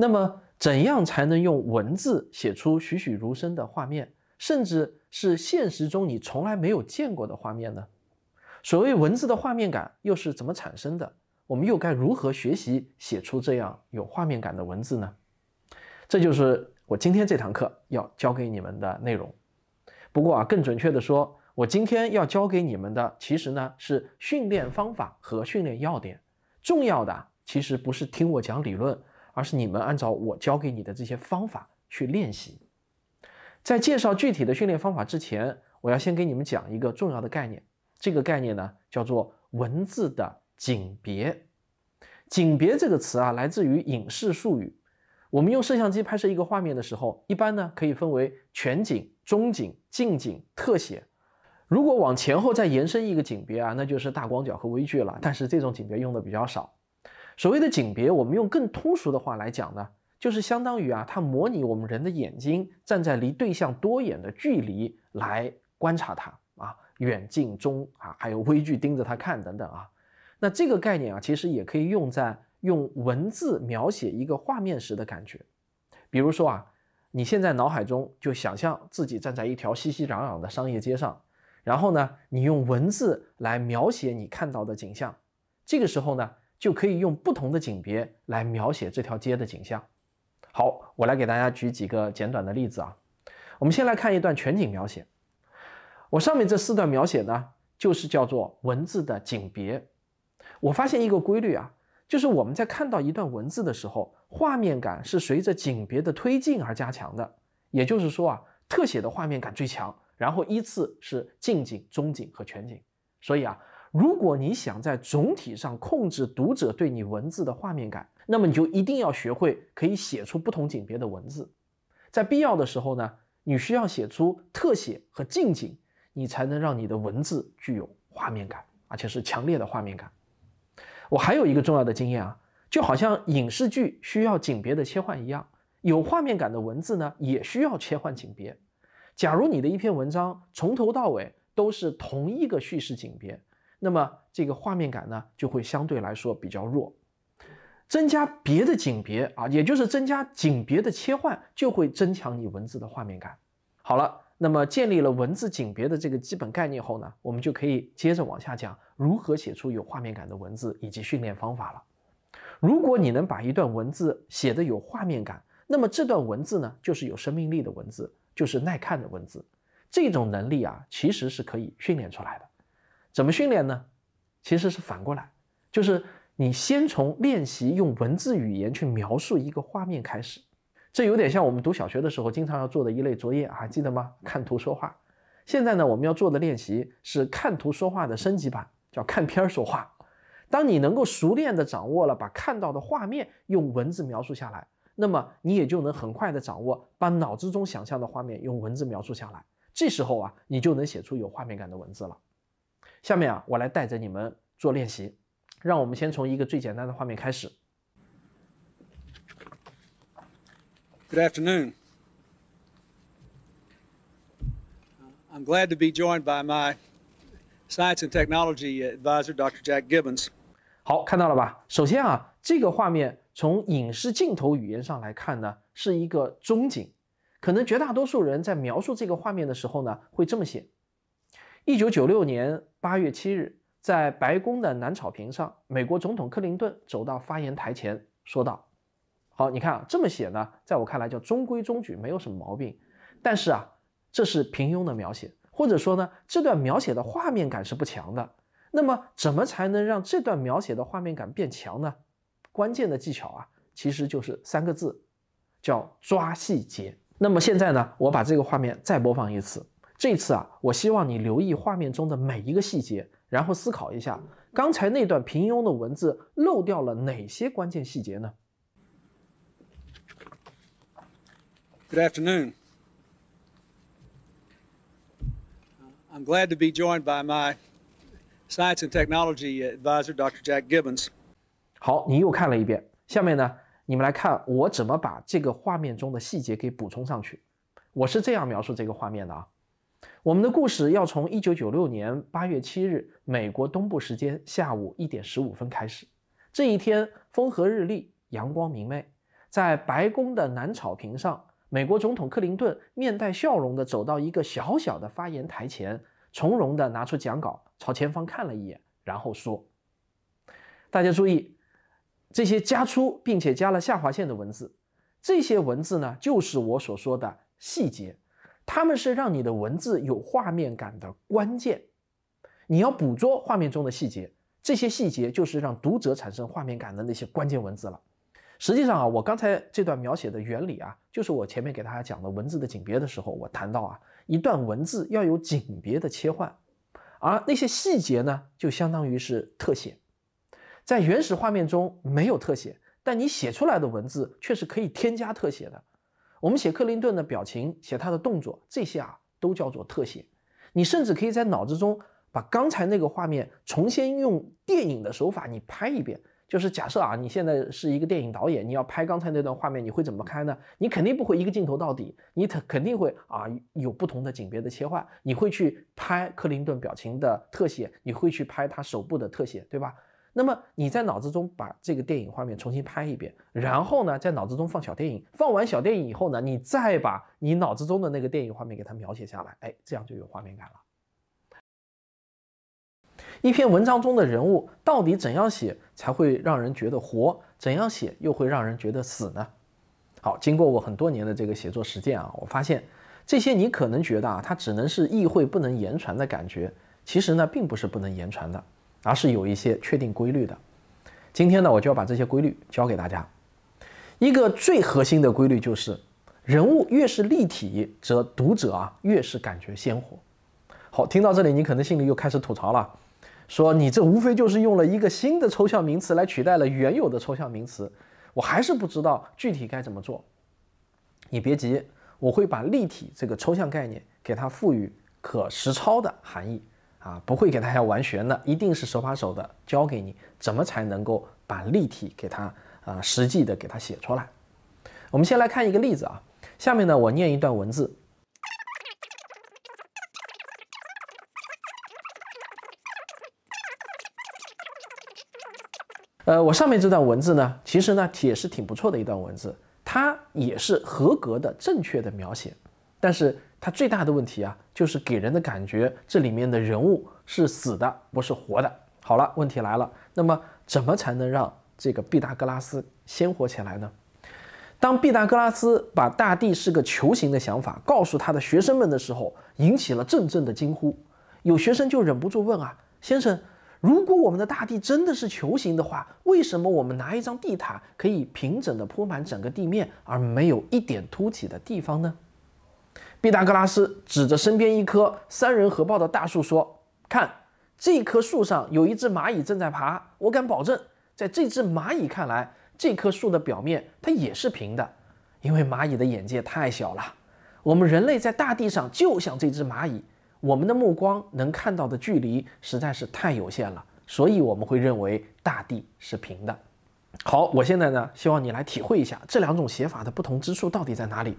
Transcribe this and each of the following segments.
那么，怎样才能用文字写出栩栩如生的画面，甚至是现实中你从来没有见过的画面呢？所谓文字的画面感又是怎么产生的？我们又该如何学习写出这样有画面感的文字呢？这就是我今天这堂课要教给你们的内容。不过啊，更准确的说，我今天要教给你们的其实呢是训练方法和训练要点。重要的其实不是听我讲理论。而是你们按照我教给你的这些方法去练习。在介绍具体的训练方法之前，我要先给你们讲一个重要的概念。这个概念呢，叫做文字的景别。景别这个词啊，来自于影视术语。我们用摄像机拍摄一个画面的时候，一般呢可以分为全景、中景、近景、特写。如果往前后再延伸一个景别啊，那就是大广角和微距了。但是这种景别用的比较少。所谓的景别，我们用更通俗的话来讲呢，就是相当于啊，它模拟我们人的眼睛，站在离对象多远的距离来观察它啊，远近中啊，还有微距盯着它看等等啊。那这个概念啊，其实也可以用在用文字描写一个画面时的感觉。比如说啊，你现在脑海中就想象自己站在一条熙熙攘攘的商业街上，然后呢，你用文字来描写你看到的景象，这个时候呢。就可以用不同的景别来描写这条街的景象。好，我来给大家举几个简短的例子啊。我们先来看一段全景描写。我上面这四段描写呢，就是叫做文字的景别。我发现一个规律啊，就是我们在看到一段文字的时候，画面感是随着景别的推进而加强的。也就是说啊，特写的画面感最强，然后依次是近景、中景和全景。所以啊。如果你想在总体上控制读者对你文字的画面感，那么你就一定要学会可以写出不同景别的文字。在必要的时候呢，你需要写出特写和近景，你才能让你的文字具有画面感，而且是强烈的画面感。我还有一个重要的经验啊，就好像影视剧需要景别的切换一样，有画面感的文字呢也需要切换景别。假如你的一篇文章从头到尾都是同一个叙事景别，那么这个画面感呢，就会相对来说比较弱。增加别的景别啊，也就是增加景别的切换，就会增强你文字的画面感。好了，那么建立了文字景别的这个基本概念后呢，我们就可以接着往下讲如何写出有画面感的文字以及训练方法了。如果你能把一段文字写得有画面感，那么这段文字呢，就是有生命力的文字，就是耐看的文字。这种能力啊，其实是可以训练出来的。怎么训练呢？其实是反过来，就是你先从练习用文字语言去描述一个画面开始，这有点像我们读小学的时候经常要做的一类作业，还记得吗？看图说话。现在呢，我们要做的练习是看图说话的升级版，叫看片儿说话。当你能够熟练地掌握了把看到的画面用文字描述下来，那么你也就能很快地掌握把脑子中想象的画面用文字描述下来。这时候啊，你就能写出有画面感的文字了。下面啊，我来带着你们做练习。让我们先从一个最简单的画面开始。Good afternoon. I'm glad to be joined by my science and technology a d v i s o r Dr. Jack Gibbons. 好，看到了吧？首先啊，这个画面从影视镜头语言上来看呢，是一个中景。可能绝大多数人在描述这个画面的时候呢，会这么写。一九九六年八月七日，在白宫的南草坪上，美国总统克林顿走到发言台前，说道：“好，你看啊，这么写呢，在我看来叫中规中矩，没有什么毛病。但是啊，这是平庸的描写，或者说呢，这段描写的画面感是不强的。那么，怎么才能让这段描写的画面感变强呢？关键的技巧啊，其实就是三个字，叫抓细节。那么现在呢，我把这个画面再播放一次。”这次啊，我希望你留意画面中的每一个细节，然后思考一下，刚才那段平庸的文字漏掉了哪些关键细节呢？Good afternoon. I'm glad to be joined by my science and technology advisor, Dr. Jack Gibbons. 好，你又看了一遍。下面呢，你们来看我怎么把这个画面中的细节给补充上去。我是这样描述这个画面的啊。我们的故事要从1996年8月7日美国东部时间下午1点15分开始。这一天风和日丽，阳光明媚，在白宫的南草坪上，美国总统克林顿面带笑容地走到一个小小的发言台前，从容地拿出讲稿，朝前方看了一眼，然后说：“大家注意，这些加粗并且加了下划线的文字，这些文字呢，就是我所说的细节。”他们是让你的文字有画面感的关键，你要捕捉画面中的细节，这些细节就是让读者产生画面感的那些关键文字了。实际上啊，我刚才这段描写的原理啊，就是我前面给大家讲的文字的景别的时候，我谈到啊，一段文字要有景别的切换，而那些细节呢，就相当于是特写。在原始画面中没有特写，但你写出来的文字却是可以添加特写的。我们写克林顿的表情，写他的动作，这些啊都叫做特写。你甚至可以在脑子中把刚才那个画面重新用电影的手法，你拍一遍。就是假设啊，你现在是一个电影导演，你要拍刚才那段画面，你会怎么拍呢？你肯定不会一个镜头到底，你肯肯定会啊有不同的景别的切换。你会去拍克林顿表情的特写，你会去拍他手部的特写，对吧？那么你在脑子中把这个电影画面重新拍一遍，然后呢，在脑子中放小电影，放完小电影以后呢，你再把你脑子中的那个电影画面给它描写下来，哎，这样就有画面感了。一篇文章中的人物到底怎样写才会让人觉得活？怎样写又会让人觉得死呢？好，经过我很多年的这个写作实践啊，我发现这些你可能觉得啊，它只能是意会不能言传的感觉，其实呢，并不是不能言传的。而是有一些确定规律的。今天呢，我就要把这些规律教给大家。一个最核心的规律就是，人物越是立体，则读者啊越是感觉鲜活。好，听到这里，你可能心里又开始吐槽了，说你这无非就是用了一个新的抽象名词来取代了原有的抽象名词，我还是不知道具体该怎么做。你别急，我会把立体这个抽象概念给它赋予可实操的含义。啊，不会给大家玩悬的，一定是手把手的教给你怎么才能够把例题给它啊，实际的给它写出来。我们先来看一个例子啊，下面呢我念一段文字。呃，我上面这段文字呢，其实呢也是挺不错的一段文字，它也是合格的、正确的描写。但是它最大的问题啊，就是给人的感觉这里面的人物是死的，不是活的。好了，问题来了，那么怎么才能让这个毕达哥拉斯鲜活起来呢？当毕达哥拉斯把大地是个球形的想法告诉他的学生们的时候，引起了阵阵的惊呼。有学生就忍不住问啊，先生，如果我们的大地真的是球形的话，为什么我们拿一张地毯可以平整的铺满整个地面，而没有一点凸起的地方呢？毕达哥拉斯指着身边一棵三人合抱的大树说：“看，这棵树上有一只蚂蚁正在爬。我敢保证，在这只蚂蚁看来，这棵树的表面它也是平的，因为蚂蚁的眼界太小了。我们人类在大地上就像这只蚂蚁，我们的目光能看到的距离实在是太有限了，所以我们会认为大地是平的。好，我现在呢，希望你来体会一下这两种写法的不同之处到底在哪里。”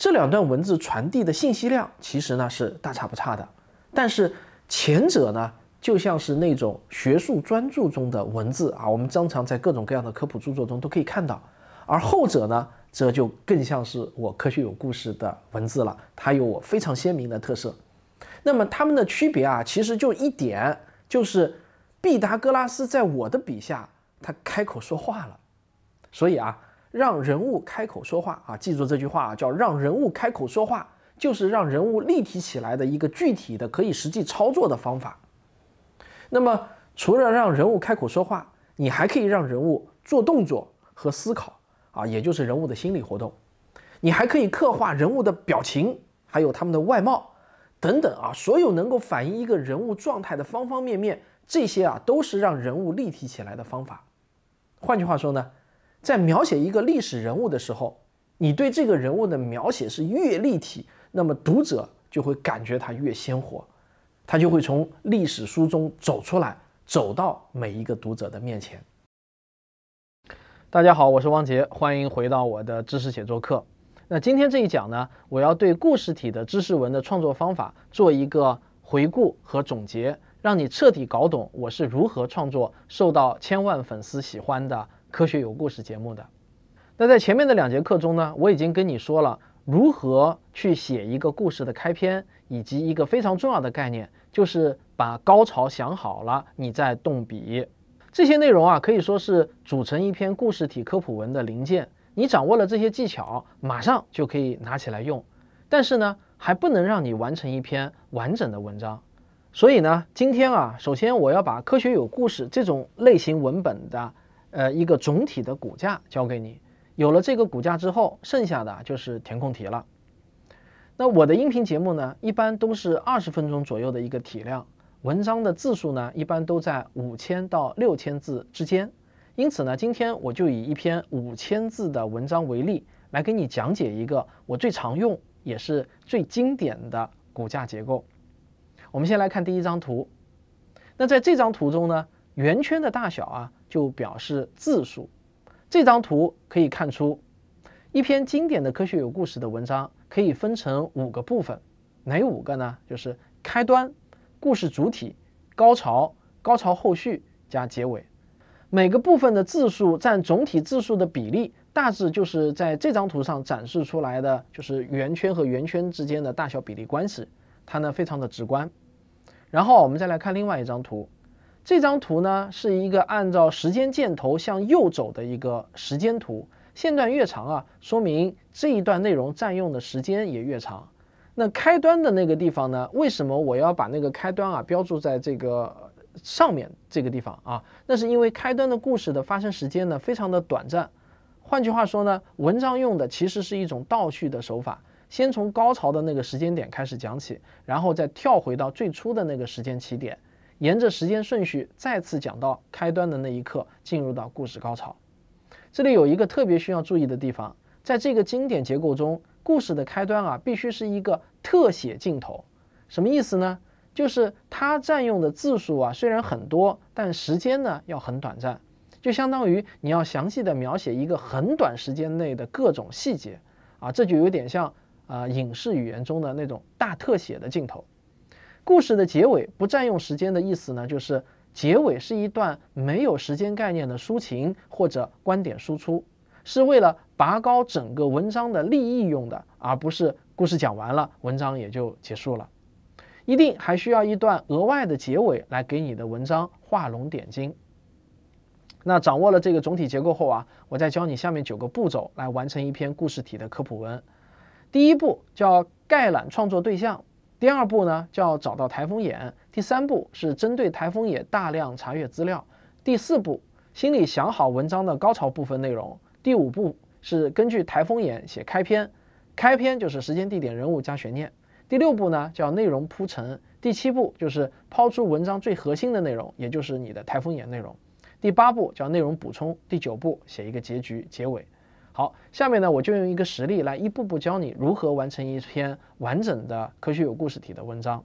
这两段文字传递的信息量其实呢是大差不差的，但是前者呢就像是那种学术专著中的文字啊，我们经常在各种各样的科普著作中都可以看到，而后者呢这就更像是我科学有故事的文字了，它有我非常鲜明的特色。那么它们的区别啊，其实就一点，就是毕达哥拉斯在我的笔下他开口说话了，所以啊。让人物开口说话啊！记住这句话啊，叫让人物开口说话，就是让人物立体起来的一个具体的、可以实际操作的方法。那么，除了让人物开口说话，你还可以让人物做动作和思考啊，也就是人物的心理活动。你还可以刻画人物的表情，还有他们的外貌等等啊，所有能够反映一个人物状态的方方面面，这些啊都是让人物立体起来的方法。换句话说呢？在描写一个历史人物的时候，你对这个人物的描写是越立体，那么读者就会感觉他越鲜活，他就会从历史书中走出来，走到每一个读者的面前。大家好，我是汪杰，欢迎回到我的知识写作课。那今天这一讲呢，我要对故事体的知识文的创作方法做一个回顾和总结，让你彻底搞懂我是如何创作受到千万粉丝喜欢的。科学有故事节目的，那在前面的两节课中呢，我已经跟你说了如何去写一个故事的开篇，以及一个非常重要的概念，就是把高潮想好了，你再动笔。这些内容啊，可以说是组成一篇故事体科普文的零件。你掌握了这些技巧，马上就可以拿起来用。但是呢，还不能让你完成一篇完整的文章。所以呢，今天啊，首先我要把科学有故事这种类型文本的。呃，一个总体的骨架交给你，有了这个骨架之后，剩下的就是填空题了。那我的音频节目呢，一般都是二十分钟左右的一个体量，文章的字数呢，一般都在五千到六千字之间。因此呢，今天我就以一篇五千字的文章为例，来给你讲解一个我最常用也是最经典的骨架结构。我们先来看第一张图，那在这张图中呢，圆圈的大小啊。就表示字数。这张图可以看出，一篇经典的科学有故事的文章可以分成五个部分，哪五个呢？就是开端、故事主体、高潮、高潮后续加结尾。每个部分的字数占总体字数的比例，大致就是在这张图上展示出来的，就是圆圈和圆圈之间的大小比例关系，它呢非常的直观。然后我们再来看另外一张图。这张图呢是一个按照时间箭头向右走的一个时间图，线段越长啊，说明这一段内容占用的时间也越长。那开端的那个地方呢？为什么我要把那个开端啊标注在这个上面这个地方啊？那是因为开端的故事的发生时间呢非常的短暂。换句话说呢，文章用的其实是一种倒叙的手法，先从高潮的那个时间点开始讲起，然后再跳回到最初的那个时间起点。沿着时间顺序再次讲到开端的那一刻，进入到故事高潮。这里有一个特别需要注意的地方，在这个经典结构中，故事的开端啊必须是一个特写镜头。什么意思呢？就是它占用的字数啊虽然很多，但时间呢要很短暂，就相当于你要详细的描写一个很短时间内的各种细节啊，这就有点像啊影视语言中的那种大特写的镜头。故事的结尾不占用时间的意思呢，就是结尾是一段没有时间概念的抒情或者观点输出，是为了拔高整个文章的立意用的，而不是故事讲完了，文章也就结束了，一定还需要一段额外的结尾来给你的文章画龙点睛。那掌握了这个总体结构后啊，我再教你下面九个步骤来完成一篇故事体的科普文。第一步叫概览创作对象。第二步呢，叫找到台风眼。第三步是针对台风眼大量查阅资料。第四步，心里想好文章的高潮部分内容。第五步是根据台风眼写开篇，开篇就是时间、地点、人物加悬念。第六步呢，叫内容铺陈。第七步就是抛出文章最核心的内容，也就是你的台风眼内容。第八步叫内容补充。第九步写一个结局结尾。好，下面呢，我就用一个实例来一步步教你如何完成一篇完整的科学有故事体的文章。